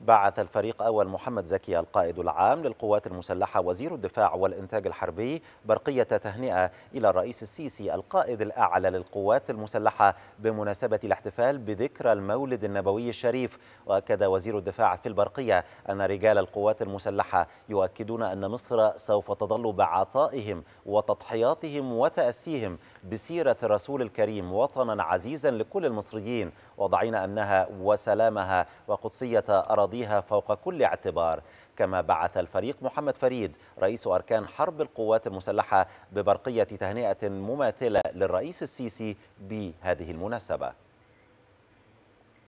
بعث الفريق أول محمد زكي القائد العام للقوات المسلحة وزير الدفاع والإنتاج الحربي برقية تهنئة إلى الرئيس السيسي القائد الأعلى للقوات المسلحة بمناسبة الاحتفال بذكرى المولد النبوي الشريف وأكد وزير الدفاع في البرقية أن رجال القوات المسلحة يؤكدون أن مصر سوف تظل بعطائهم وتضحياتهم وتأسيهم بسيرة الرسول الكريم وطنا عزيزا لكل المصريين وضعين أمنها وسلامها وقدسية أراضيها فوق كل اعتبار كما بعث الفريق محمد فريد رئيس أركان حرب القوات المسلحة ببرقية تهنئة مماثلة للرئيس السيسي بهذه المناسبة